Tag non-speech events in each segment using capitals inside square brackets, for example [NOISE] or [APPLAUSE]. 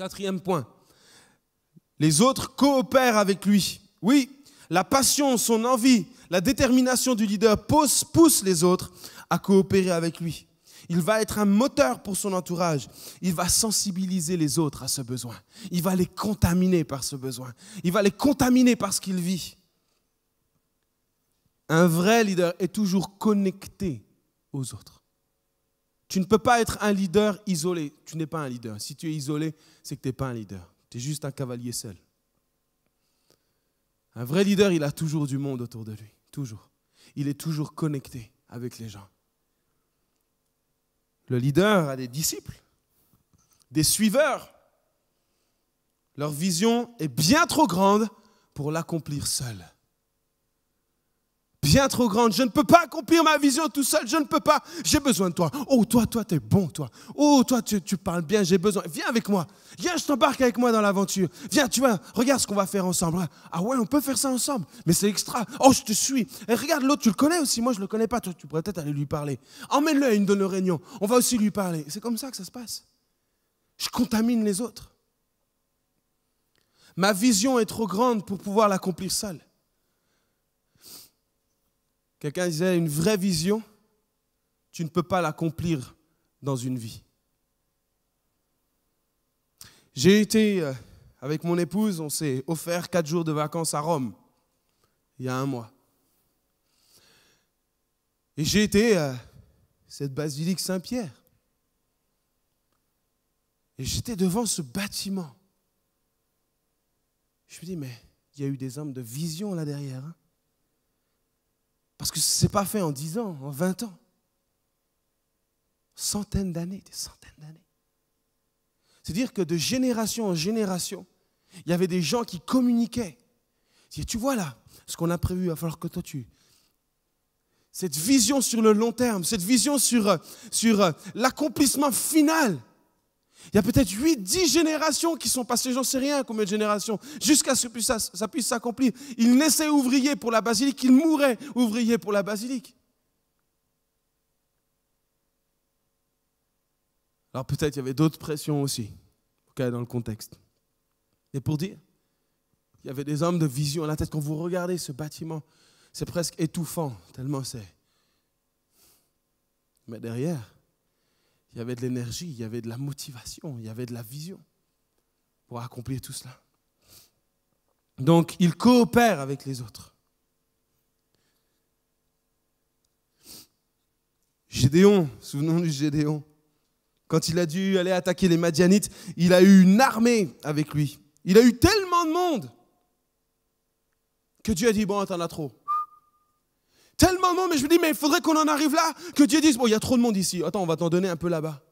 Quatrième point, les autres coopèrent avec lui. Oui, la passion, son envie, la détermination du leader pousse, pousse les autres à coopérer avec lui. Il va être un moteur pour son entourage. Il va sensibiliser les autres à ce besoin. Il va les contaminer par ce besoin. Il va les contaminer par ce qu'il vit. Un vrai leader est toujours connecté aux autres. Tu ne peux pas être un leader isolé. Tu n'es pas un leader. Si tu es isolé, c'est que tu n'es pas un leader. Tu es juste un cavalier seul. Un vrai leader, il a toujours du monde autour de lui. Toujours. Il est toujours connecté avec les gens. Le leader a des disciples, des suiveurs. Leur vision est bien trop grande pour l'accomplir seul bien trop grande. Je ne peux pas accomplir ma vision tout seul. Je ne peux pas. J'ai besoin de toi. Oh, toi, toi, tu es bon, toi. Oh, toi, tu, tu parles bien. J'ai besoin. Viens avec moi. Viens, je t'embarque avec moi dans l'aventure. Viens, tu vois, regarde ce qu'on va faire ensemble. Ah, ah ouais, on peut faire ça ensemble. Mais c'est extra. Oh, je te suis. Et regarde l'autre, tu le connais aussi. Moi, je ne le connais pas. tu pourrais peut-être aller lui parler. Emmène-le à une de nos réunions. On va aussi lui parler. C'est comme ça que ça se passe. Je contamine les autres. Ma vision est trop grande pour pouvoir l'accomplir seule. Quelqu'un disait, une vraie vision, tu ne peux pas l'accomplir dans une vie. J'ai été euh, avec mon épouse, on s'est offert quatre jours de vacances à Rome, il y a un mois. Et j'ai été à euh, cette basilique Saint-Pierre. Et j'étais devant ce bâtiment. Je me dis, mais il y a eu des hommes de vision là derrière. Hein. Parce que ce n'est pas fait en 10 ans, en 20 ans. Centaines d'années, des centaines d'années. C'est-à-dire que de génération en génération, il y avait des gens qui communiquaient. tu vois là, ce qu'on a prévu, il va falloir que toi tu... Cette vision sur le long terme, cette vision sur, sur euh, l'accomplissement final il y a peut-être 8, 10 générations qui sont passées, j'en sais rien combien de générations, jusqu'à ce que ça, puisse s'accomplir. Il naissait ouvrier pour la basilique, il mourait ouvrier pour la basilique. Alors peut-être il y avait d'autres pressions aussi, dans le contexte. Et pour dire, il y avait des hommes de vision à la tête. Quand vous regardez ce bâtiment, c'est presque étouffant, tellement c'est. Mais derrière, il y avait de l'énergie, il y avait de la motivation, il y avait de la vision pour accomplir tout cela. Donc, il coopère avec les autres. Gédéon, souvenons-nous de Gédéon. Quand il a dû aller attaquer les Madianites, il a eu une armée avec lui. Il a eu tellement de monde que Dieu a dit, bon, t'en as trop. Tellement de monde, mais je me dis, mais il faudrait qu'on en arrive là, que Dieu dise, bon, il y a trop de monde ici, attends, on va t'en donner un peu là-bas.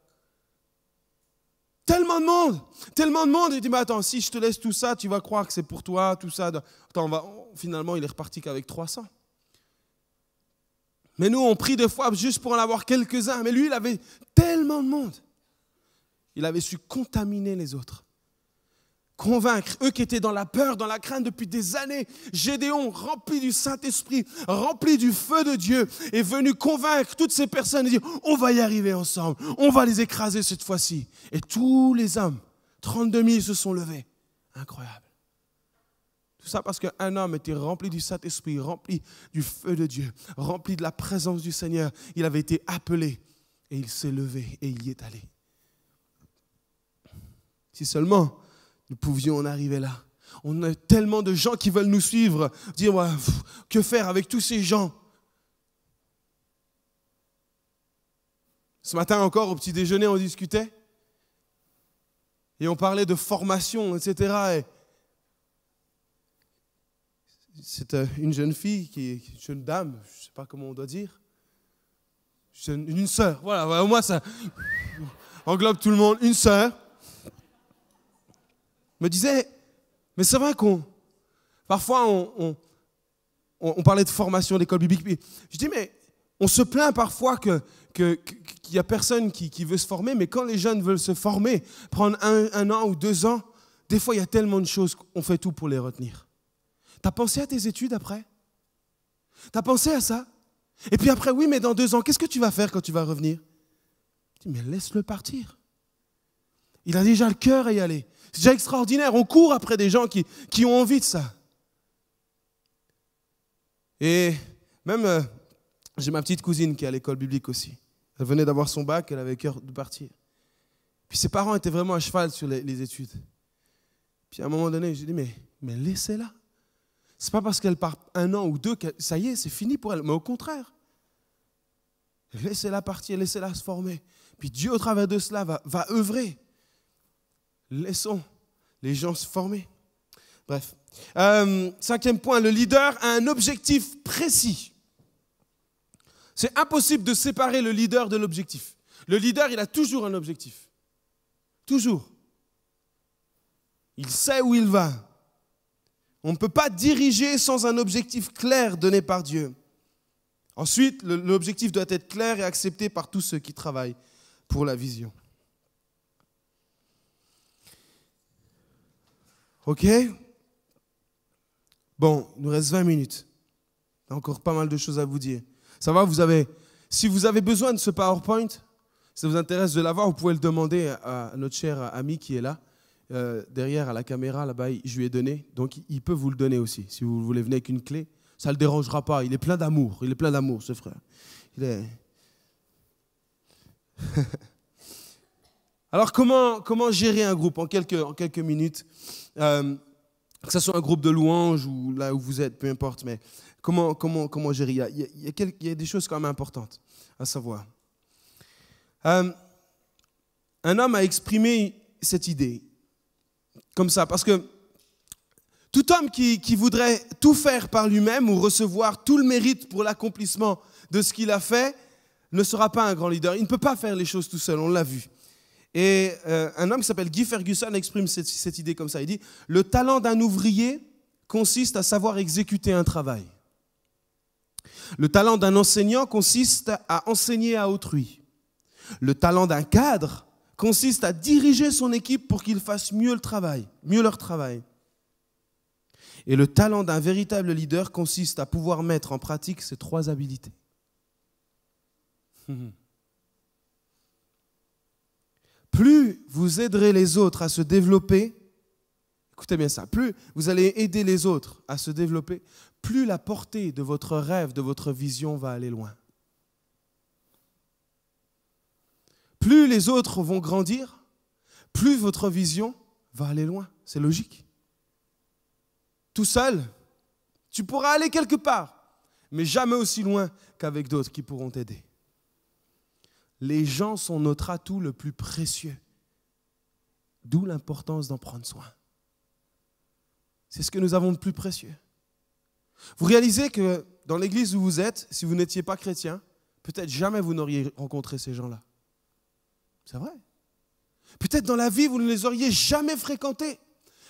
Tellement de monde, tellement de monde. Il dit, mais attends, si je te laisse tout ça, tu vas croire que c'est pour toi, tout ça. Attends, va... finalement, il est reparti qu'avec 300. Mais nous, on prie des fois juste pour en avoir quelques-uns. Mais lui, il avait tellement de monde. Il avait su contaminer les autres convaincre eux qui étaient dans la peur, dans la crainte depuis des années. Gédéon, rempli du Saint-Esprit, rempli du feu de Dieu, est venu convaincre toutes ces personnes et dire, on va y arriver ensemble, on va les écraser cette fois-ci. Et tous les hommes, 32 000, se sont levés. Incroyable. Tout ça parce qu'un homme était rempli du Saint-Esprit, rempli du feu de Dieu, rempli de la présence du Seigneur. Il avait été appelé et il s'est levé et il y est allé. Si seulement nous pouvions en arriver là. On a tellement de gens qui veulent nous suivre, dire que faire avec tous ces gens Ce matin encore, au petit déjeuner, on discutait et on parlait de formation, etc. C'était c'est euh, une jeune fille, qui une jeune dame, je ne sais pas comment on doit dire, une sœur, voilà, au moins ça englobe tout le monde, une sœur me disait, mais c'est vrai qu'on... Parfois, on, on, parlait de formation d'école biblique. Je dis, mais on se plaint parfois que, qu'il n'y a personne qui, qui, veut se former, mais quand les jeunes veulent se former, prendre un, un an ou deux ans, des fois, il y a tellement de choses qu'on fait tout pour les retenir. T'as pensé à tes études après T'as pensé à ça Et puis après, oui, mais dans deux ans, qu'est-ce que tu vas faire quand tu vas revenir Je dis, mais laisse-le partir. Il a déjà le cœur à y aller. C'est déjà extraordinaire. On court après des gens qui, ont envie de ça. Et même, euh, j'ai ma petite cousine qui est à l'école biblique aussi. Elle venait d'avoir son bac, elle avait cœur de partir. Puis ses parents étaient vraiment à cheval sur les, études. Puis à un moment donné, j'ai dit, mais, mais laissez-la. C'est pas parce qu'elle part un an ou deux que ça y est, c'est fini pour elle. Mais au contraire, laissez-la partir, laissez-la se former. Puis Dieu, au travers de cela, va, va œuvrer. Laissons les gens se former. Bref. Euh, cinquième point, le leader a un objectif précis. C'est impossible de séparer le leader de l'objectif. Le leader, il a toujours un objectif. Toujours. Il sait où il va. On ne peut pas diriger sans un objectif clair donné par Dieu. Ensuite, l'objectif doit être clair et accepté par tous ceux qui travaillent pour la vision. OK Bon, il nous reste 20 minutes. Il y a encore pas mal de choses à vous dire. Ça va, vous avez. Si vous avez besoin de ce PowerPoint, si ça vous intéresse de l'avoir, vous pouvez le demander à notre cher ami qui est là. Euh, derrière à la caméra, là-bas, je lui ai donné. Donc il peut vous le donner aussi. Si vous voulez, venir avec une clé. Ça ne le dérangera pas. Il est plein d'amour. Il est plein d'amour, ce frère. Il est. [LAUGHS] Alors comment, comment gérer un groupe en quelques, en quelques minutes euh, Que ce soit un groupe de louanges ou là où vous êtes, peu importe, mais comment, comment, comment gérer il y, a, des choses quand même importantes à savoir. Euh, un homme a exprimé cette idée comme ça, parce que tout homme qui, qui voudrait tout faire par lui-même ou recevoir tout le mérite pour l'accomplissement de ce qu'il a fait ne sera pas un grand leader. Il ne peut pas faire les choses tout seul, on l'a vu. Et euh, un homme qui s'appelle Guy Ferguson exprime cette, idée comme ça. Il dit, le talent d'un ouvrier consiste à savoir exécuter un travail. Le talent d'un enseignant consiste à enseigner à autrui. Le talent d'un cadre consiste à diriger son équipe pour qu'il fasse mieux le travail, mieux leur travail. Et le talent d'un véritable leader consiste à pouvoir mettre en pratique ces trois habilités. [LAUGHS] plus vous aiderez les autres à se développer, écoutez bien ça, plus vous allez aider les autres à se développer, plus la portée de votre rêve, de votre vision va aller loin. Plus les autres vont grandir, plus votre vision va aller loin. C'est logique. Tout seul, tu pourras aller quelque part, mais jamais aussi loin qu'avec d'autres qui pourront t'aider les gens sont notre atout le plus précieux. D'où l'importance d'en prendre soin. C'est ce que nous avons de plus précieux. Vous réalisez que dans l'église où vous êtes, si vous n'étiez pas chrétien, peut-être jamais vous n'auriez rencontré ces gens-là. C'est vrai. Peut-être dans la vie, vous ne les auriez jamais fréquentés.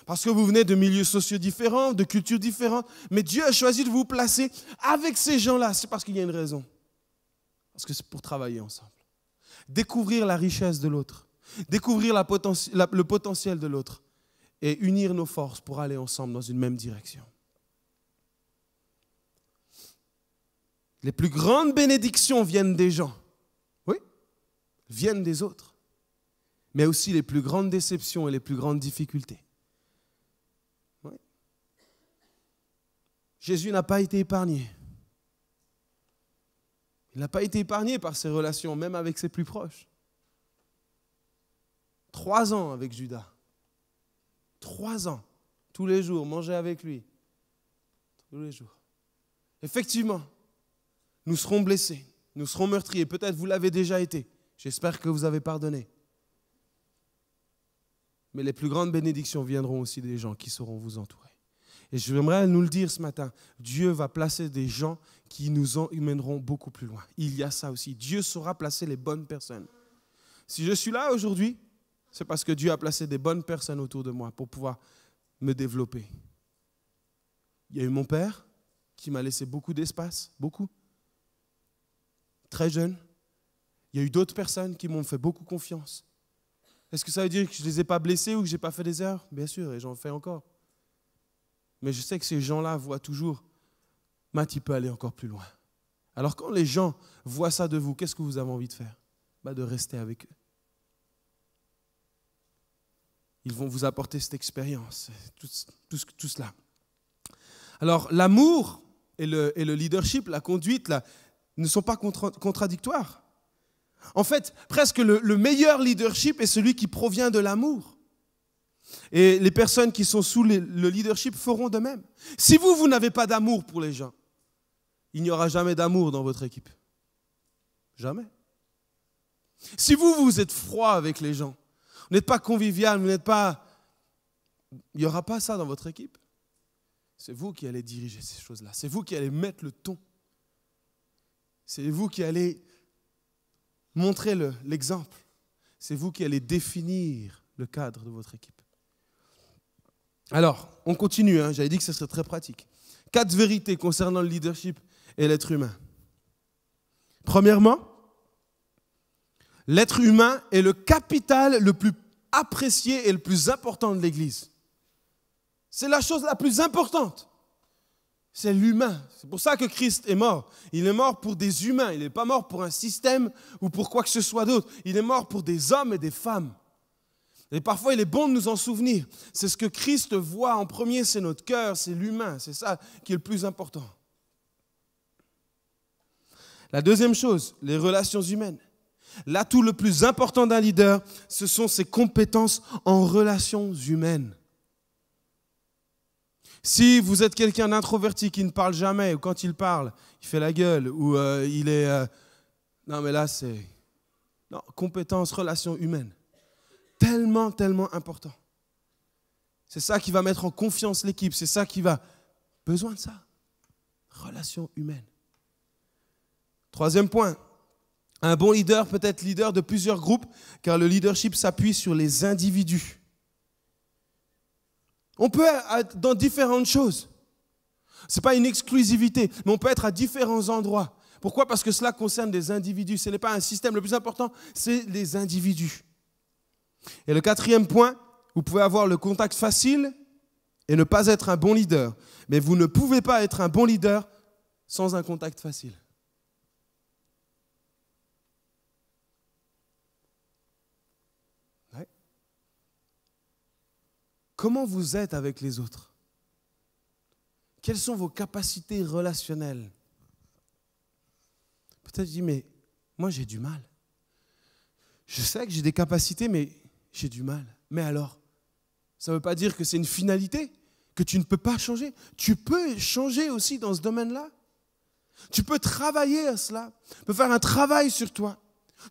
Parce que vous venez de milieux sociaux différents, de cultures différentes. Mais Dieu a choisi de vous placer avec ces gens-là. C'est parce qu'il y a une raison. Parce que c'est pour travailler ensemble découvrir la richesse de l'autre, découvrir le potentiel de l'autre et unir nos forces pour aller ensemble dans une même direction. Les plus grandes bénédictions viennent des gens, oui, viennent des autres, mais aussi les plus grandes déceptions et les plus grandes difficultés. Jésus n'a pas été épargné. Il n'a pas été épargné par ses relations, même avec ses plus proches. Trois ans avec Judas. Trois ans. Tous les jours, manger avec lui. Tous les jours. Effectivement, nous serons blessés, nous serons meurtriers. Peut-être vous l'avez déjà été. J'espère que vous avez pardonné. Mais les plus grandes bénédictions viendront aussi des gens qui seront vous entourés. Et je voudrais nous le dire ce matin, Dieu va placer des gens qui nous emmèneront beaucoup plus loin. Il y a ça aussi. Dieu saura placer les bonnes personnes. Si je suis là aujourd'hui, c'est parce que Dieu a placé des bonnes personnes autour de moi pour pouvoir me développer. Il y a eu mon père qui m'a laissé beaucoup d'espace, beaucoup, très jeune. Il y a eu d'autres personnes qui m'ont fait beaucoup confiance. Est-ce que ça veut dire que je ne les ai pas blessés ou que je n'ai pas fait des erreurs Bien sûr, et j'en fais encore. Mais je sais que ces gens-là voient toujours, Matt, il peut aller encore plus loin. Alors quand les gens voient ça de vous, qu'est-ce que vous avez envie de faire bah, De rester avec eux. Ils vont vous apporter cette expérience, tout, cela. Alors l'amour et le, leadership, la conduite, ne sont pas contradictoires. En fait, presque le meilleur leadership est celui qui provient de l'amour. Et les personnes qui sont sous le leadership feront de même. Si vous, vous n'avez pas d'amour pour les gens, il n'y aura jamais d'amour dans votre équipe. Jamais. Si vous, vous êtes froid avec les gens, vous n'êtes pas convivial, vous n'êtes pas... Il n'y aura pas ça dans votre équipe. C'est vous qui allez diriger ces choses-là. C'est vous qui allez mettre le ton. C'est vous qui allez montrer l'exemple. C'est vous qui allez définir le cadre de votre équipe. Alors, on continue, hein. j'avais dit que ce serait très pratique. Quatre vérités concernant le leadership et l'être humain. Premièrement, l'être humain est le capital le plus apprécié et le plus important de l'Église. C'est la chose la plus importante. C'est l'humain. C'est pour ça que Christ est mort. Il est mort pour des humains. Il n'est pas mort pour un système ou pour quoi que ce soit d'autre. Il est mort pour des hommes et des femmes. Et parfois, il est bon de nous en souvenir. C'est ce que Christ voit en premier, c'est notre cœur, c'est l'humain, c'est ça qui est le plus important. La deuxième chose, les relations humaines. L'atout le plus important d'un leader, ce sont ses compétences en relations humaines. Si vous êtes quelqu'un d'introverti qui ne parle jamais, ou quand il parle, il fait la gueule, ou euh, il est... Euh, non, mais là, c'est... Non, compétences, relations humaines tellement, tellement important. C'est ça qui va mettre en confiance l'équipe. C'est ça qui va... Besoin de ça. Relation humaine. Troisième point. Un bon leader peut être leader de plusieurs groupes, car le leadership s'appuie sur les individus. On peut être dans différentes choses. Ce n'est pas une exclusivité, mais on peut être à différents endroits. Pourquoi Parce que cela concerne des individus. Ce n'est pas un système. Le plus important, c'est les individus. Et le quatrième point, vous pouvez avoir le contact facile et ne pas être un bon leader. Mais vous ne pouvez pas être un bon leader sans un contact facile. Comment vous êtes avec les autres Quelles sont vos capacités relationnelles Peut-être je dis, mais moi j'ai du mal. Je sais que j'ai des capacités, mais j'ai du mal. Mais alors, ça ne veut pas dire que c'est une finalité, que tu ne peux pas changer. Tu peux changer aussi dans ce domaine-là. Tu peux travailler à cela, tu peux faire un travail sur toi.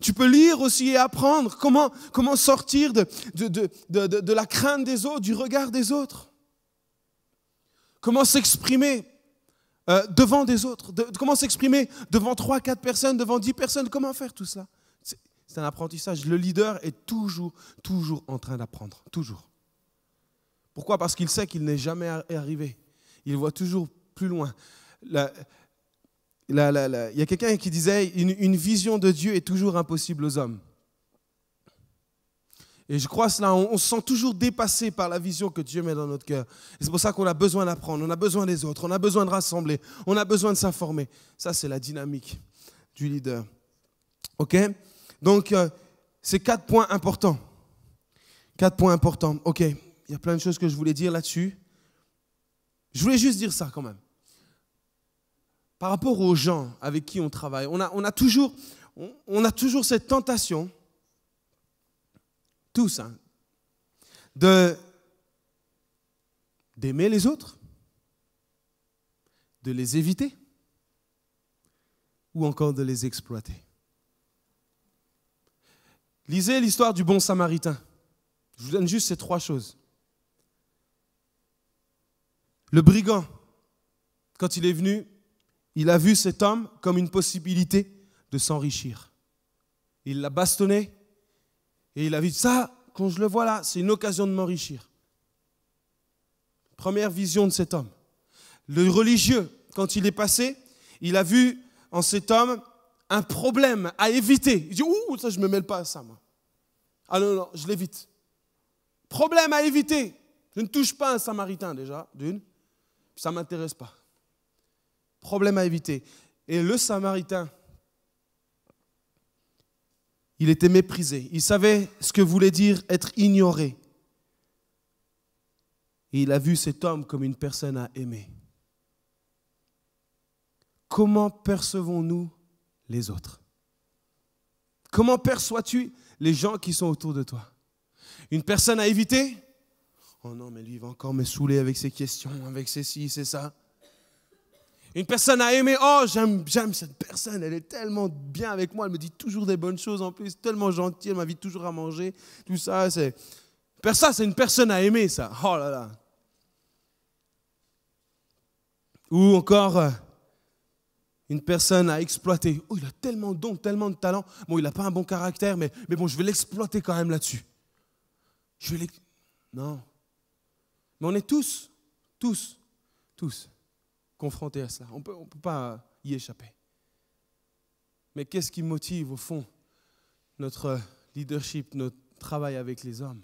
Tu peux lire aussi et apprendre comment, comment sortir de, de, la crainte des autres, du regard des autres. Comment s'exprimer euh, devant des autres, comment s'exprimer devant 3, 4 personnes, devant 10 personnes, comment faire tout cela c'est un apprentissage. Le leader est toujours, toujours en train d'apprendre. Toujours. Pourquoi Parce qu'il sait qu'il n'est jamais arrivé. Il voit toujours plus loin. Il y a quelqu'un qui disait, une, vision de Dieu est toujours impossible aux hommes. Et je crois cela, on, se sent toujours dépassé par la vision que Dieu met dans notre cœur. c'est pour ça qu'on a besoin d'apprendre, on a besoin des autres, on a besoin de rassembler, on a besoin de s'informer. Ça, c'est la dynamique du leader. OK donc, ces euh, c'est quatre points importants. Quatre points importants. OK, il y a plein de choses que je voulais dire là-dessus. Je voulais juste dire ça quand même. Par rapport aux gens avec qui on travaille, on a, toujours, a toujours cette tentation, tous, hein, de d'aimer les autres, de les éviter ou encore de les exploiter. Lisez l'histoire du bon samaritain. Je vous donne juste ces trois choses. Le brigand, quand il est venu, il a vu cet homme comme une possibilité de s'enrichir. Il l'a bastonné et il a vu ça, quand je le vois là, c'est une occasion de m'enrichir. Première vision de cet homme. Le religieux, quand il est passé, il a vu en cet homme un problème à éviter. Il dit, ouh, ça, je ne me mêle pas à ça, moi. Ah non, non, je l'évite. Problème à éviter. Je ne touche pas un samaritain déjà, d'une. Ça ne m'intéresse pas. Problème à éviter. Et le samaritain, il était méprisé. Il savait ce que voulait dire être ignoré. Et il a vu cet homme comme une personne à aimer. Comment percevons-nous les autres Comment perçois-tu les gens qui sont autour de toi Une personne à éviter Oh non, mais lui, il va encore me saouler avec ses questions, avec ses si, c'est ça. Une personne à aimer, oh j'aime, cette personne, elle est tellement bien avec moi, elle me dit toujours des bonnes choses en plus, tellement gentille, elle m'invite toujours à manger, tout ça, c'est... Ça, c'est une personne à aimer, ça. Oh là là. Ou encore, euh, une personne à exploiter. Oh, il a tellement de dons, tellement de talent. Bon, il n'a pas un bon caractère, mais, mais bon, je vais l'exploiter quand même là-dessus. Je vais Non. Mais on est tous, tous, tous confrontés à cela. On peut, ne on peut pas y échapper. Mais qu'est-ce qui motive au fond notre leadership, notre travail avec les hommes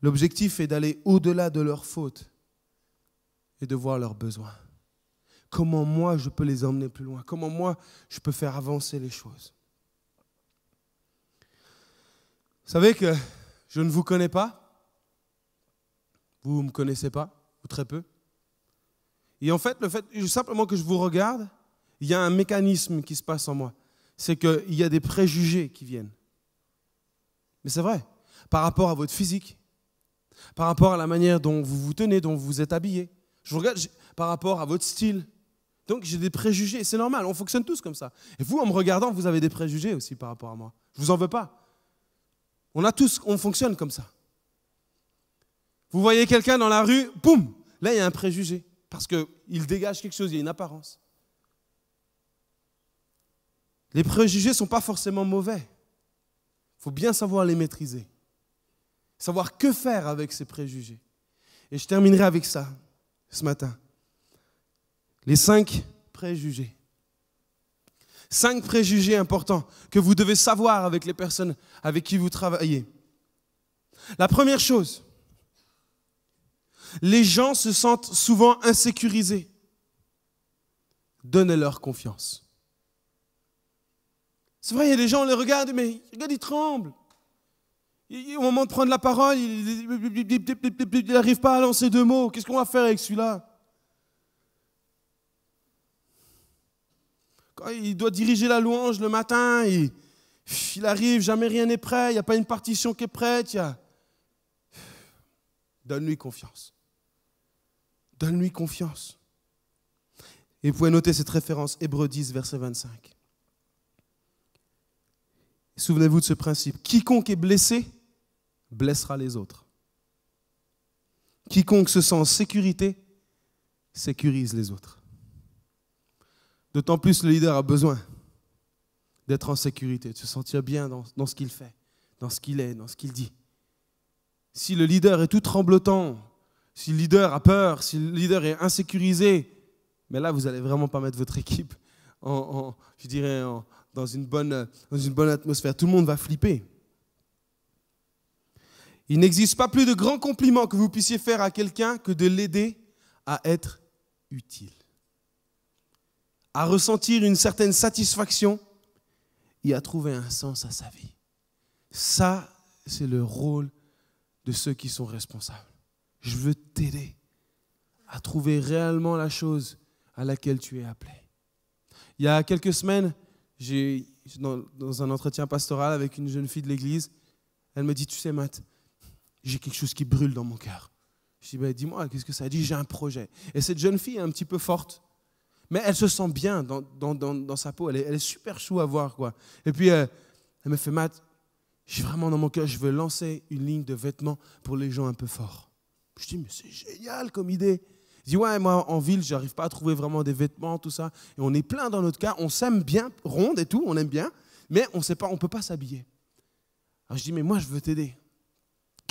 L'objectif est d'aller au-delà de leurs fautes et de voir leurs besoins. Comment moi, je peux les emmener plus loin Comment moi, je peux faire avancer les choses Vous savez que je ne vous connais pas. Vous ne me connaissez pas, ou très peu. Et en fait, le fait simplement que je vous regarde, il y a un mécanisme qui se passe en moi. C'est qu'il y a des préjugés qui viennent. Mais c'est vrai, par rapport à votre physique, par rapport à la manière dont vous vous tenez, dont vous êtes habillé, je vous regarde par rapport à votre style. Donc j'ai des préjugés, c'est normal, on fonctionne tous comme ça. Et vous, en me regardant, vous avez des préjugés aussi par rapport à moi. Je vous en veux pas. On a tous, on fonctionne comme ça. Vous voyez quelqu'un dans la rue, boum, là il y a un préjugé parce qu'il dégage quelque chose, il y a une apparence. Les préjugés ne sont pas forcément mauvais. Il faut bien savoir les maîtriser. Savoir que faire avec ces préjugés. Et je terminerai avec ça ce matin. Les cinq préjugés. Cinq préjugés importants que vous devez savoir avec les personnes avec qui vous travaillez. La première chose, les gens se sentent souvent insécurisés. Donnez-leur confiance. C'est vrai, les gens, on les regarde, mais regarde, ils tremblent au moment de prendre la parole, il n'arrive pas à lancer deux mots. Qu'est-ce qu'on va faire avec celui-là Quand il doit diriger la louange le matin, il, il arrive, jamais rien n'est prêt, il n'y a pas une partition qui est prête. Donne-lui confiance. Donne-lui confiance. Et vous pouvez noter cette référence, hébreu 10, verset 25. Souvenez-vous de ce principe. Quiconque est blessé blessera les autres. Quiconque se sent en sécurité sécurise les autres. D'autant plus le leader a besoin d'être en sécurité, de se sentir bien dans, ce qu'il fait, dans ce qu'il est, dans ce qu'il dit. Si le leader est tout tremblotant, si le leader a peur, si le leader est insécurisé, mais là, vous n'allez vraiment pas mettre votre équipe en, je dirais, dans, une bonne, dans une bonne atmosphère. Tout le monde va flipper. Il n'existe pas plus de grand compliment que vous puissiez faire à quelqu'un que de l'aider à être utile, à ressentir une certaine satisfaction et à trouver un sens à sa vie. Ça, c'est le rôle de ceux qui sont responsables. Je veux t'aider à trouver réellement la chose à laquelle tu es appelé. Il y a quelques semaines, j'ai dans, dans un entretien pastoral avec une jeune fille de l'église, elle me dit, tu sais, Matt, j'ai quelque chose qui brûle dans mon cœur. Je dis, ben, dis-moi, qu'est-ce que ça dit J'ai un projet. Et cette jeune fille est un petit peu forte, mais elle se sent bien dans, dans, sa peau. Elle est, elle est, super chou à voir. quoi. Et puis, euh, elle me fait, Matt, je suis vraiment dans mon cœur, je veux lancer une ligne de vêtements pour les gens un peu forts. Je dis, mais c'est génial comme idée. Je dis, ouais, moi, en ville, j'arrive pas à trouver vraiment des vêtements, tout ça. Et on est plein dans notre cas, on s'aime bien, ronde et tout, on aime bien, mais on ne sait pas, on peut pas s'habiller. Alors je dis, mais moi, je veux t'aider.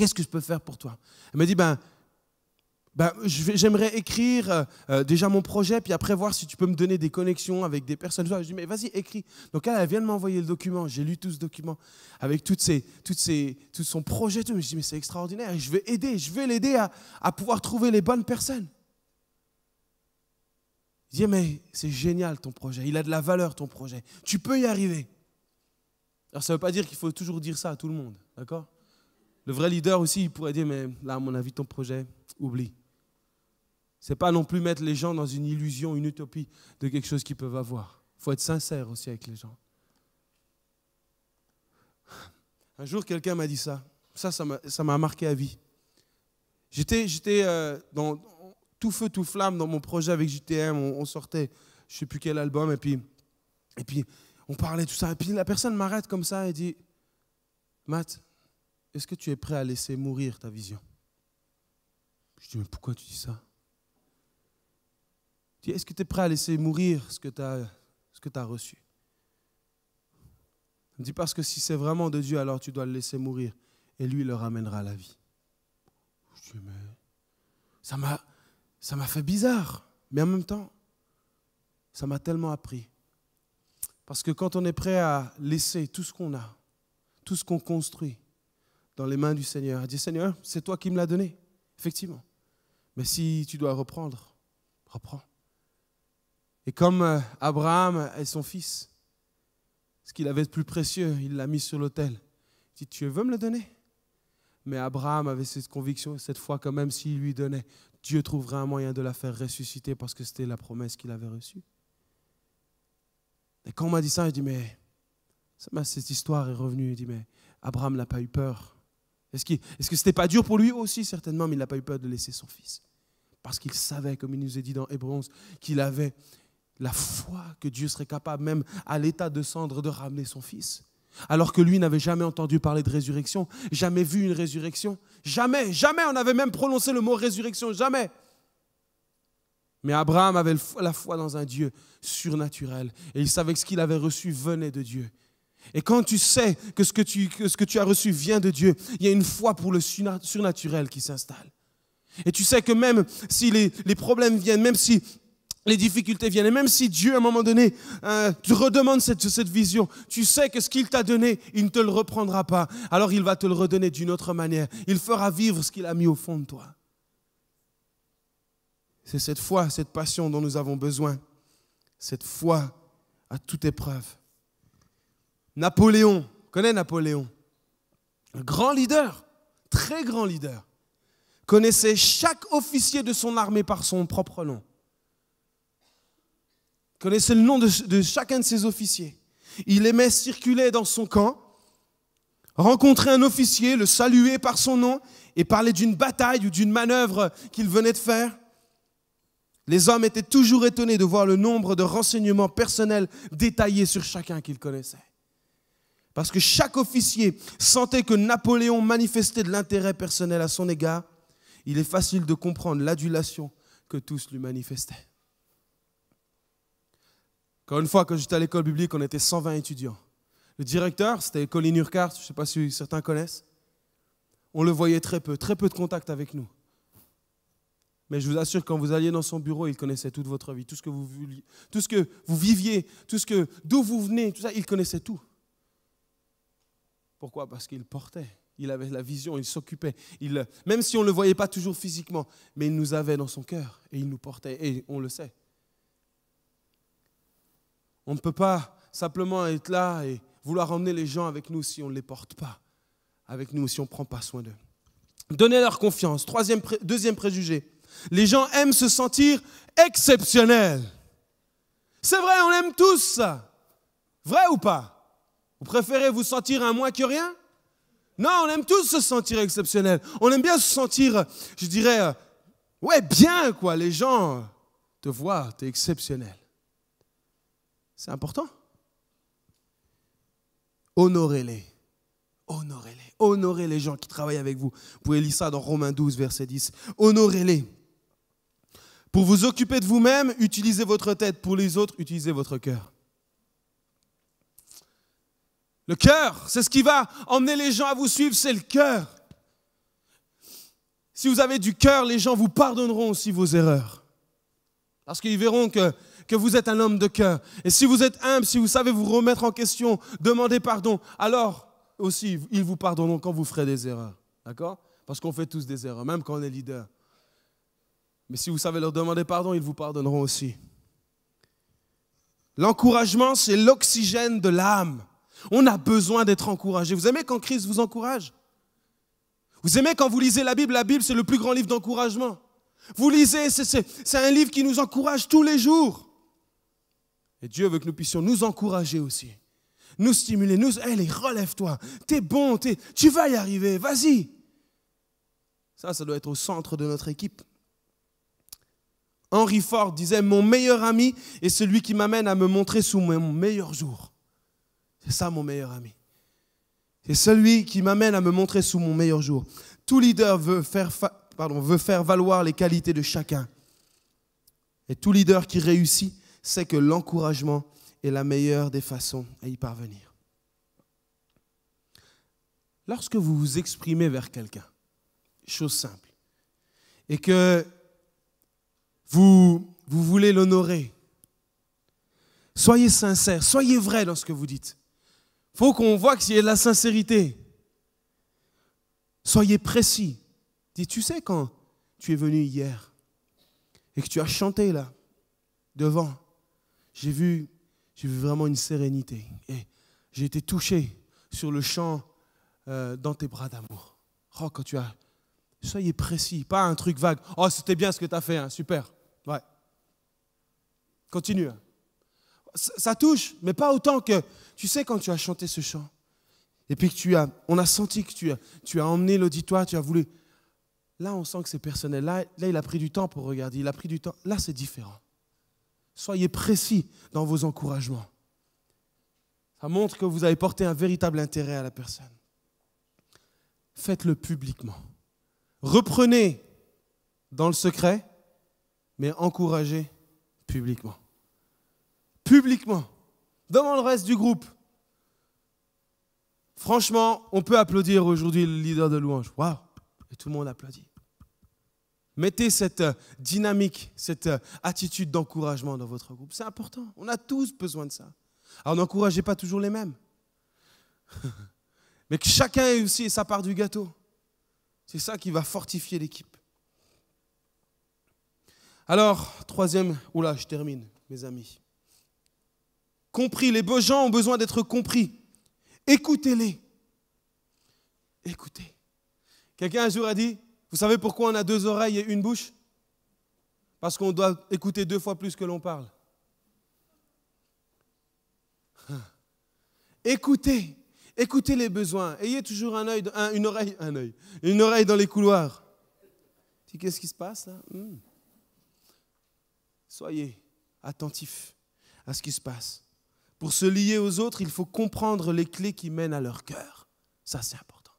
Qu'est-ce que je peux faire pour toi Elle m'a dit, ben, ben, j'aimerais écrire euh, euh, déjà mon projet, puis après voir si tu peux me donner des connexions avec des personnes. Je lui dis, mais vas-y, écris. Donc elle, elle vient de m'envoyer le document. J'ai lu tout ce document avec toutes toutes tout son projet. Tout. Je dis, mais c'est extraordinaire. Je vais aider, je vais l'aider à, pouvoir trouver les bonnes personnes. Je dit, mais c'est génial ton projet. Il a de la valeur ton projet. Tu peux y arriver. Alors ça ne veut pas dire qu'il faut toujours dire ça à tout le monde. D'accord le vrai leader aussi, il pourrait dire, mais là, à mon avis, ton projet, oublie. C'est pas non plus mettre les gens dans une illusion, une utopie de quelque chose qu'ils peuvent avoir. Il faut être sincère aussi avec les gens. Un jour, quelqu'un m'a dit ça. Ça, ça m'a marqué à vie. J'étais euh, dans tout feu, tout flamme dans mon projet avec JTM. On, sortait, je ne sais plus quel album, et puis, et puis on parlait tout ça. Et puis la personne m'arrête comme ça et dit Matt, est-ce que tu es prêt à laisser mourir ta vision Je dis, mais pourquoi tu dis ça est-ce que tu es prêt à laisser mourir ce que tu as, reçu Il parce que si c'est vraiment de Dieu, alors tu dois le laisser mourir et lui le ramènera à la vie. Je dis, mais ça m'a fait bizarre, mais en même temps, ça m'a tellement appris. Parce que quand on est prêt à laisser tout ce qu'on a, tout ce qu'on construit, dans les mains du Seigneur. Elle dit, Seigneur, c'est toi qui me l'as donné, effectivement. Mais si tu dois reprendre, reprends. Et comme euh, Abraham et son fils, ce qu'il avait de plus précieux, il l'a mis sur l'autel. Il dit, tu veux me le donner Mais Abraham avait cette conviction, cette foi que même s'il lui donnait, Dieu trouverait un moyen de la faire ressusciter parce que c'était la promesse qu'il avait reçue. Et quand on m'a dit ça, je dit, mais cette histoire est revenue. Il dit, mais Abraham n'a pas eu peur. Est-ce que ce n'était pas dur pour lui aussi Certainement, mais il n'a pas eu peur de laisser son fils. Parce qu'il savait, comme il nous est dit dans Hébreux qu'il avait la foi que Dieu serait capable, même à l'état de cendre, de ramener son fils. Alors que lui n'avait jamais entendu parler de résurrection, jamais vu une résurrection, jamais, jamais on avait même prononcé le mot résurrection, jamais. Mais Abraham avait la foi dans un Dieu surnaturel et il savait que ce qu'il avait reçu venait de Dieu. Et quand tu sais que ce que tu, as reçu vient de Dieu, il y a une foi pour le surnaturel qui s'installe. Et tu sais que même si les, les, problèmes viennent, même si les difficultés viennent, et même si Dieu, à un moment donné, euh, te redemande cette, cette vision, tu sais que ce qu'il t'a donné, il ne te le reprendra pas. Alors il va te le redonner d'une autre manière. Il fera vivre ce qu'il a mis au fond de toi. C'est cette foi, cette passion dont nous avons besoin. Cette foi à toute épreuve. Napoléon, connais Napoléon Un grand leader, très grand leader. Connaissait chaque officier de son armée par son propre nom. Connaissait le nom de, de chacun de ses officiers. Il aimait circuler dans son camp, rencontrer un officier, le saluer par son nom et parler d'une bataille ou d'une manœuvre qu'il venait de faire. Les hommes étaient toujours étonnés de voir le nombre de renseignements personnels détaillés sur chacun qu'ils connaissaient. Parce que chaque officier sentait que Napoléon manifestait de l'intérêt personnel à son égard, il est facile de comprendre l'adulation que tous lui manifestaient. Quand une fois, quand j'étais à l'école publique on était 120 étudiants. Le directeur, c'était Colin Urquhart, je ne sais pas si certains connaissent. On le voyait très peu, très peu de contact avec nous. Mais je vous assure, quand vous alliez dans son bureau, il connaissait toute votre vie, tout ce que vous, tout ce que vous viviez, tout ce que d'où vous venez, tout ça, il connaissait tout. Pourquoi Parce qu'il portait, il avait la vision, il s'occupait. Il, même si on ne le voyait pas toujours physiquement, mais il nous avait dans son cœur et il nous portait, et on le sait. On ne peut pas simplement être là et vouloir emmener les gens avec nous si on ne les porte pas avec nous, si on ne prend pas soin d'eux. Donner leur confiance. deuxième préjugé. Les gens aiment se sentir exceptionnels. C'est vrai, on aime tous Vrai ou pas vous préférez vous sentir un moins que rien Non, on aime tous se sentir exceptionnel. On aime bien se sentir, je dirais, euh, ouais, bien, quoi. Les gens te voient, tu exceptionnel. C'est important. Honorez-les. Honorez-les. Honorez les gens qui travaillent avec vous. Vous pouvez lire ça dans Romains 12, verset 10. Honorez-les. Pour vous occuper de vous-même, utilisez votre tête. Pour les autres, utilisez votre cœur. Le cœur, c'est ce qui va emmener les gens à vous suivre, c'est le cœur. Si vous avez du cœur, les gens vous pardonneront aussi vos erreurs. Parce qu'ils verront que, vous êtes un homme de cœur. Et si vous êtes humble, si vous savez vous remettre en question, demander pardon, alors aussi, ils vous pardonneront quand vous ferez des erreurs. D'accord Parce qu'on fait tous des erreurs, même quand on est leader. Mais si vous savez leur demander pardon, ils vous pardonneront aussi. L'encouragement, c'est l'oxygène de l'âme. On a besoin d'être encouragé. Vous aimez quand Christ vous encourage Vous aimez quand vous lisez la Bible La Bible, c'est le plus grand livre d'encouragement. Vous lisez, c'est un livre qui nous encourage tous les jours. Et Dieu veut que nous puissions nous encourager aussi, nous stimuler, nous, allez, relève-toi, t'es bon, tu vas y arriver, vas-y. Ça, ça doit être au centre de notre équipe. Henry Ford disait, mon meilleur ami est celui qui m'amène à me montrer sous mon meilleur jour. C'est ça mon meilleur ami. C'est celui qui m'amène à me montrer sous mon meilleur jour. Tout leader veut faire, veut faire valoir les qualités de chacun. Et tout leader qui réussit sait que l'encouragement est la meilleure des façons à y parvenir. Lorsque vous vous exprimez vers quelqu'un, chose simple, et que vous, vous voulez l'honorer, soyez sincère, soyez vrai dans ce que vous dites faut qu'on voit qu'il y ait de la sincérité. Soyez précis. Dis, tu sais quand tu es venu hier et que tu as chanté là, devant, j'ai vu, j'ai vu vraiment une sérénité. Et j'ai été touché sur le chant euh, dans tes bras d'amour. Oh, quand tu as. Soyez précis, pas un truc vague. Oh, c'était bien ce que tu as fait, hein, super. Ouais. Continue. Hein ça touche, mais pas autant que, tu sais, quand tu as chanté ce chant, et puis que tu as, on a senti que tu as, tu as emmené l'auditoire, tu as voulu. Là, on sent que c'est personnel. Là, là, il a pris du temps pour regarder, il a pris du temps. Là, c'est différent. Soyez précis dans vos encouragements. Ça montre que vous avez porté un véritable intérêt à la personne. Faites-le publiquement. Reprenez dans le secret, mais encouragez publiquement publiquement, devant le reste du groupe. Franchement, on peut applaudir aujourd'hui le leader de louange. Waouh Et tout le monde applaudit. Mettez cette euh, dynamique, cette euh, attitude d'encouragement dans votre groupe. C'est important. On a tous besoin de ça. Alors n'encouragez pas toujours les mêmes. [LAUGHS] Mais que chacun ait aussi sa part du gâteau. C'est ça qui va fortifier l'équipe. Alors, troisième, oula, je termine, mes amis compris. Les beaux gens ont besoin d'être compris. Écoutez-les. Écoutez. Quelqu'un un jour a dit, vous savez pourquoi on a deux oreilles et une bouche Parce qu'on doit écouter deux fois plus que l'on parle. [LAUGHS] Écoutez, écoutez les besoins. Ayez toujours un oeil, une oreille, un oeil, une oreille dans les couloirs. Qu'est-ce qui se passe là hmm. Soyez attentifs à ce qui se passe. Pour se lier aux autres, il faut comprendre les clés qui mènent à leur cœur. Ça, c'est important.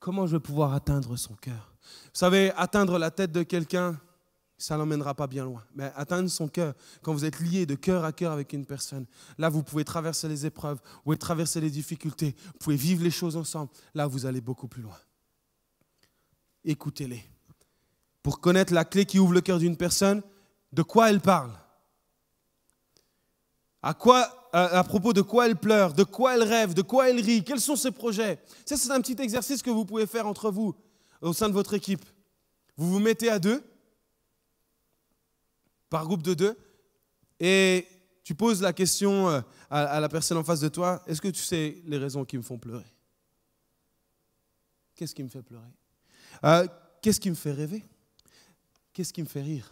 Comment je vais pouvoir atteindre son cœur Vous savez, atteindre la tête de quelqu'un, ça l'emmènera pas bien loin. Mais atteindre son cœur, quand vous êtes lié de cœur à cœur avec une personne, là, vous pouvez traverser les épreuves, vous pouvez traverser les difficultés, vous pouvez vivre les choses ensemble. Là, vous allez beaucoup plus loin. Écoutez-les. Pour connaître la clé qui ouvre le cœur d'une personne, de quoi elle parle à, propos de quoi elle pleure, de quoi elle rêve, de quoi elle rit, quels sont ses projets. Ça, c'est un petit exercice que vous pouvez faire entre vous, au sein de votre équipe. Vous vous mettez à deux, par groupe de deux, et tu poses la question euh, à, la personne en face de toi, est-ce que tu sais les raisons qui me font pleurer Qu'est-ce qui me fait pleurer euh, Qu'est-ce qui me fait rêver Qu'est-ce qui me fait rire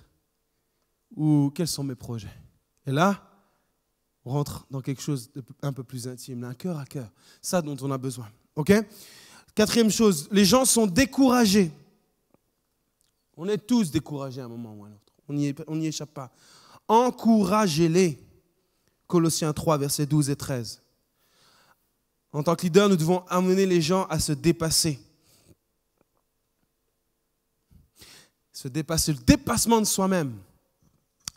Ou quels sont mes projets Et là, rentre dans quelque chose d'un peu plus intime, un cœur à cœur, ça dont on a besoin. OK Quatrième chose, les gens sont découragés. On est tous découragés à un moment ou à un autre. On n'y échappe pas. Encouragez-les. Colossiens 3, versets 12 et 13. En tant que leader, nous devons amener les gens à se dépasser. Se dépasser, le dépassement de soi-même.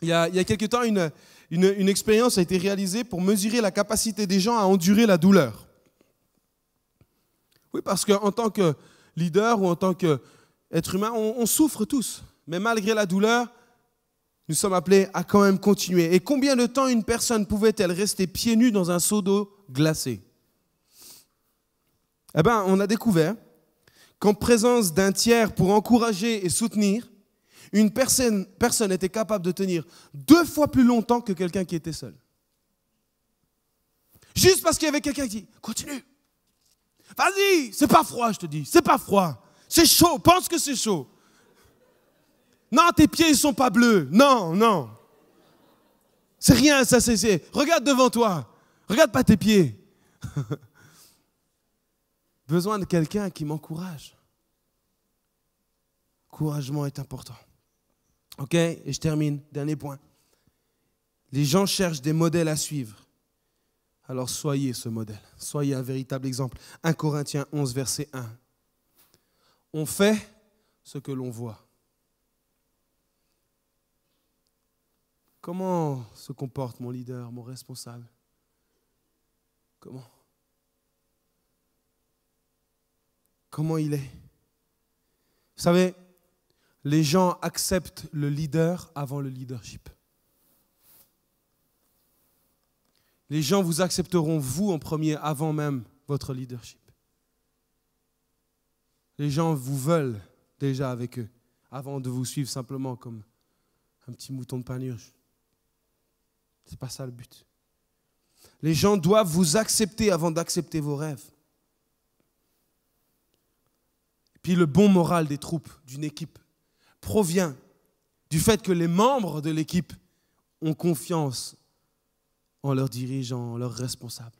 Il, il y a, quelque temps, une, une, expérience a été réalisée pour mesurer la capacité des gens à endurer la douleur. Oui, parce qu'en tant que leader ou en tant qu'être humain, on, on, souffre tous. Mais malgré la douleur, nous sommes appelés à quand même continuer. Et combien de temps une personne pouvait-elle rester pieds nus dans un seau d'eau glacé Eh bien, on a découvert qu'en présence d'un tiers pour encourager et soutenir, une personne, était capable de tenir deux fois plus longtemps que quelqu'un qui était seul. Juste parce qu'il y avait quelqu'un qui dit, continue. Vas-y, c'est pas froid, je te dis, c'est pas froid. C'est chaud, pense que c'est chaud. Non, tes pieds, ne sont pas bleus. Non, non. C'est rien, ça, c'est. Regarde devant toi. Regarde pas tes pieds. [LAUGHS] Besoin de quelqu'un qui m'encourage. Couragement est important. OK Et je termine. Dernier point. Les gens cherchent des modèles à suivre. Alors soyez ce modèle. Soyez un véritable exemple. 1 Corinthiens 11, verset 1. On fait ce que l'on voit. Comment se comporte mon leader, mon responsable Comment Comment il est Vous savez, les gens acceptent le leader avant le leadership. Les gens vous accepteront vous en premier avant même votre leadership. Les gens vous veulent déjà avec eux avant de vous suivre simplement comme un petit mouton de panurge. C'est pas ça le but. Les gens doivent vous accepter avant d'accepter vos rêves. puis le bon moral des troupes, d'une équipe, provient du fait que les membres de l'équipe ont confiance en leurs dirigeants, en leurs responsables.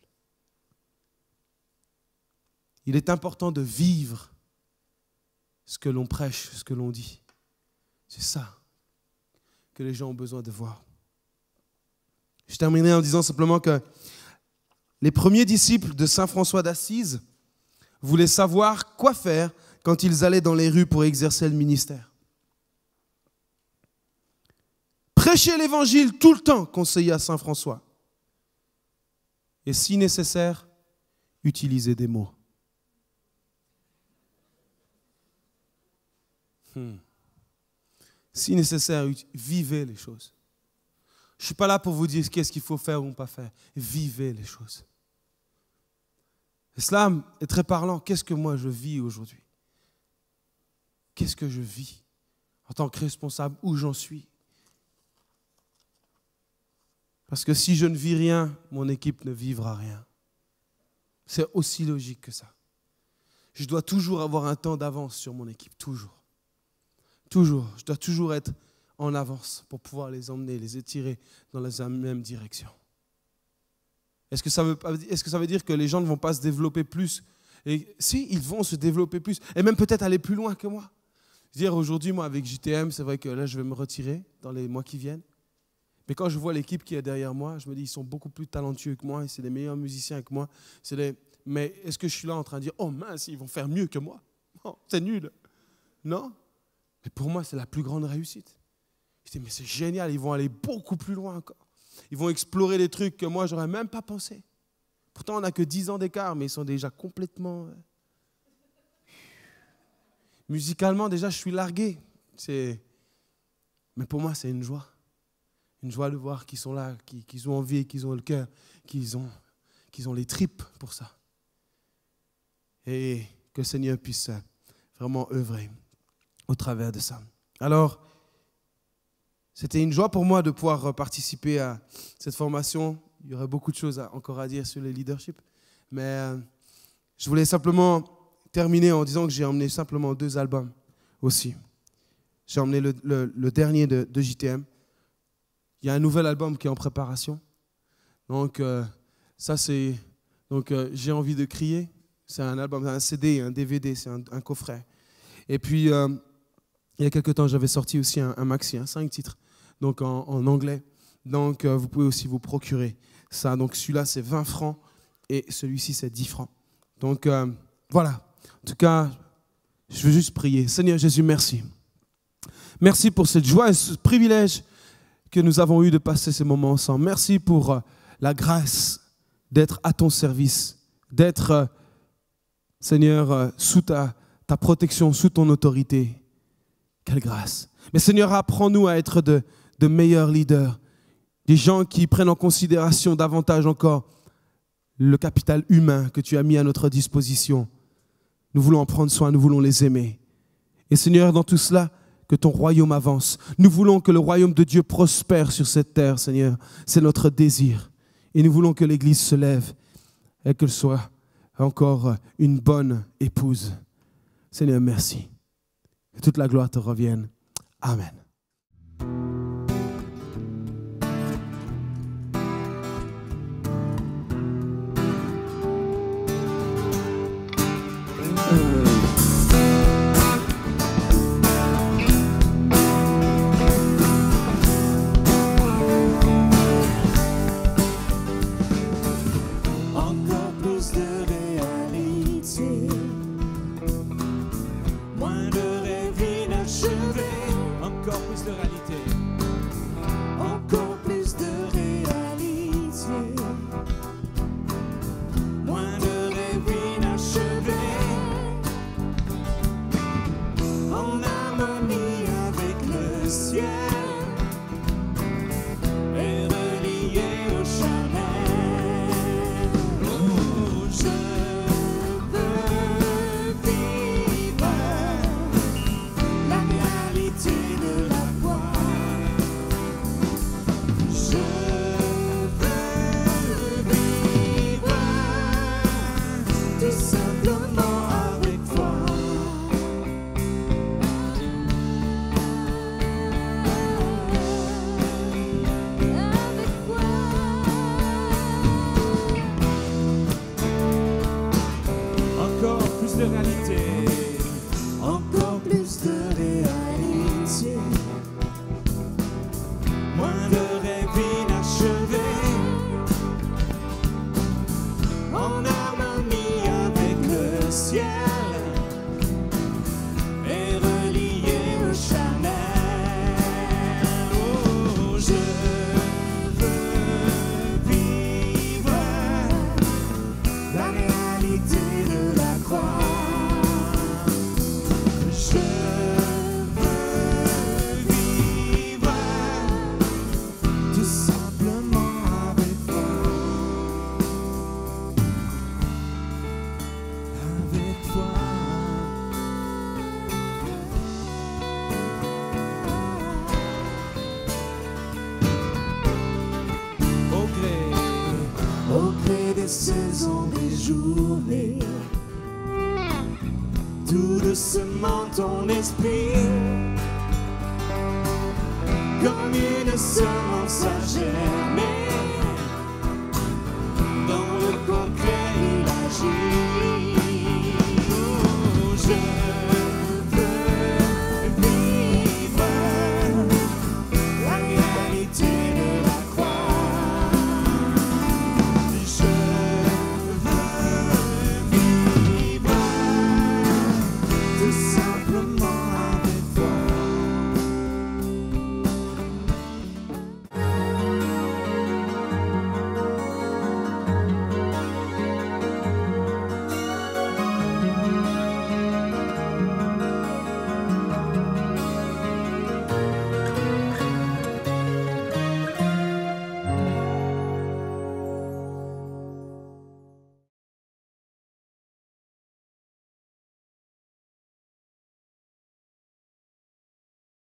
Il est important de vivre ce que l'on prêche, ce que l'on dit. C'est ça que les gens ont besoin de voir. Je terminerai en disant simplement que les premiers disciples de Saint François d'Assise voulaient savoir quoi faire quand ils allaient dans les rues pour exercer le ministère. l'évangile tout le temps, conseillé à Saint François. Et si nécessaire, utilisez des mots. Hmm. Si nécessaire, vivez les choses. Je ne suis pas là pour vous dire qu'est-ce qu'il faut faire ou pas faire. Vivez les choses. L'islam est très parlant. Qu'est-ce que moi je vis aujourd'hui Qu'est-ce que je vis en tant que responsable Où j'en suis parce que si je ne vis rien, mon équipe ne vivra rien. C'est aussi logique que ça. Je dois toujours avoir un temps d'avance sur mon équipe, toujours. Toujours. Je dois toujours être en avance pour pouvoir les emmener, les étirer dans la même direction. Est-ce que, ça veut, dire que les gens ne vont pas se développer plus et, Si, ils vont se développer plus, et même peut-être aller plus loin que moi. Dire aujourd'hui, moi, avec JTM, c'est vrai que là, je vais me retirer dans les mois qui viennent. Mais quand je vois l'équipe qui est derrière moi, je me dis, ils sont beaucoup plus talentueux que moi, c'est les meilleurs musiciens que moi. Mais est-ce que je suis là en train de dire, oh mince, ils vont faire mieux que moi [LAUGHS] C'est nul. Non Mais pour moi, c'est la plus grande réussite. Je dis, mais c'est génial, ils vont aller beaucoup plus loin encore. Ils vont explorer des trucs que moi, j'aurais même pas pensé. Pourtant, on n'a que 10 ans d'écart, mais ils sont déjà complètement... Euh, Musicalement, déjà, je suis largué. Mais pour moi, c'est une joie. Une joie de voir qu'ils sont là, qu'ils ont envie, qu'ils ont le cœur, qu'ils ont, qu'ils ont les tripes pour ça. Et que le Seigneur puisse euh, vraiment œuvrer au travers de ça. Alors, c'était une joie pour moi de pouvoir euh, participer à cette formation. Il y aurait beaucoup de choses encore à dire sur le leadership. Mais euh, je voulais simplement terminer en disant que j'ai emmené simplement deux albums aussi. J'ai emmené le, dernier de JTM, il y a un nouvel album qui est en préparation. Donc, euh, ça, c'est. Donc, euh, j'ai envie de crier. C'est un album, un CD, un DVD, c'est un, coffret. Et puis, euh, il y a quelques temps, j'avais sorti aussi un, maxi, un cinq titres, donc en, en anglais. Donc, vous pouvez aussi vous procurer ça. Donc, celui-là, c'est 20 francs et celui-ci, c'est 10 francs. Donc, voilà. En tout cas, je veux juste prier. Seigneur Jésus, merci. Merci pour cette joie et ce privilège que nous avons eu de passer ces moments ensemble. Merci pour euh, la grâce d'être à ton service, d'être, euh, Seigneur, euh, sous ta, protection, sous ton autorité. Quelle grâce. Mais Seigneur, apprends-nous à être de, de meilleurs leaders, des gens qui prennent en considération davantage encore le capital humain que tu as mis à notre disposition. Nous voulons en prendre soin, nous voulons les aimer. Et Seigneur, dans tout cela, que ton royaume avance. Nous voulons que le royaume de Dieu prospère sur cette terre, Seigneur. C'est notre désir. Et nous voulons que l'Église se lève et qu'elle soit encore une bonne épouse. Seigneur, merci. Que toute la gloire te revienne. Amen. Auprès des saisons, des journées, tout doucement ton esprit, comme une semence sagesse.